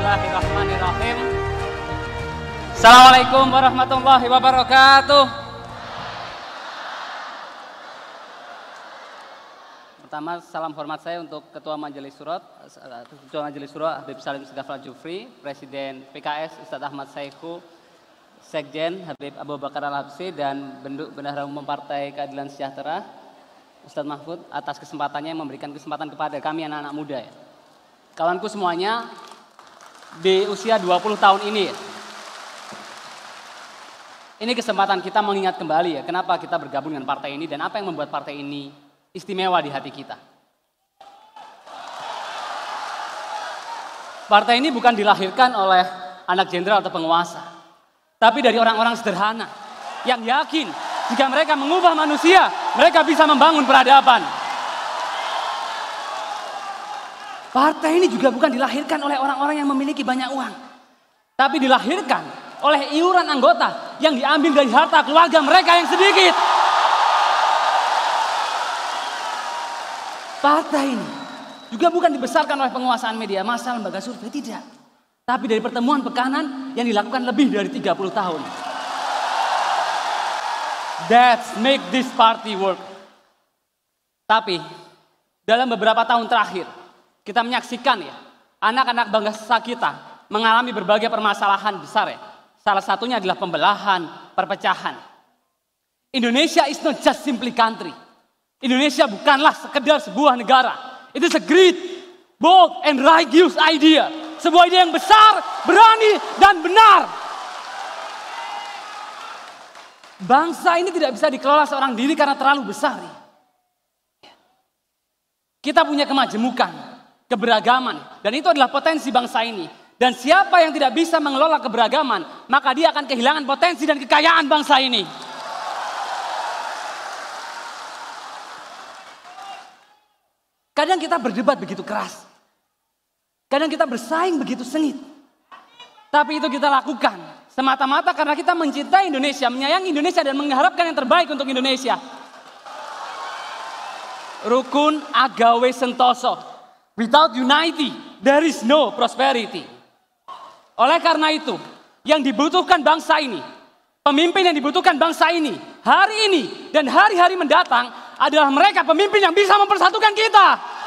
Bismillahirrahmanirrahim. Assalamualaikum warahmatullahi wabarakatuh. Pertama, salam hormat saya untuk Ketua Majelis Surat, Ketua Majelis Surat Habib Salim Segafra Jufri, Presiden PKS Ustadz Ahmad Saiku, Sekjen Habib Abu Bakar Al-Habsi, dan Benduk Bendahara Umum Partai Keadilan Sejahtera, Ustadz Mahfud, atas kesempatannya memberikan kesempatan kepada kami anak-anak muda. Ya. Kawanku semuanya, di usia 20 tahun ini. Ini kesempatan kita mengingat kembali ya, kenapa kita bergabung dengan partai ini dan apa yang membuat partai ini istimewa di hati kita. Partai ini bukan dilahirkan oleh anak jenderal atau penguasa, tapi dari orang-orang sederhana yang yakin jika mereka mengubah manusia, mereka bisa membangun peradaban. Partai ini juga bukan dilahirkan oleh orang-orang yang memiliki banyak uang. Tapi dilahirkan oleh iuran anggota yang diambil dari harta keluarga mereka yang sedikit. Partai ini juga bukan dibesarkan oleh penguasaan media massa lembaga survei, tidak. Tapi dari pertemuan pekanan yang dilakukan lebih dari 30 tahun. That's make this party work. Tapi dalam beberapa tahun terakhir, kita menyaksikan ya, anak-anak bangsa kita mengalami berbagai permasalahan besar ya. Salah satunya adalah pembelahan, perpecahan. Indonesia is not just simply country. Indonesia bukanlah sekedar sebuah negara. It is a great, bold and righteous idea. Sebuah ide yang besar, berani dan benar. Bangsa ini tidak bisa dikelola seorang diri karena terlalu besar. Kita punya kemajemukan keberagaman. Dan itu adalah potensi bangsa ini. Dan siapa yang tidak bisa mengelola keberagaman, maka dia akan kehilangan potensi dan kekayaan bangsa ini. Kadang kita berdebat begitu keras. Kadang kita bersaing begitu sengit. Tapi itu kita lakukan semata-mata karena kita mencintai Indonesia, menyayangi Indonesia dan mengharapkan yang terbaik untuk Indonesia. Rukun Agawe Sentoso. Without unity, there is no prosperity. Oleh karena itu, yang dibutuhkan bangsa ini, pemimpin yang dibutuhkan bangsa ini, hari ini dan hari-hari mendatang adalah mereka pemimpin yang bisa mempersatukan kita.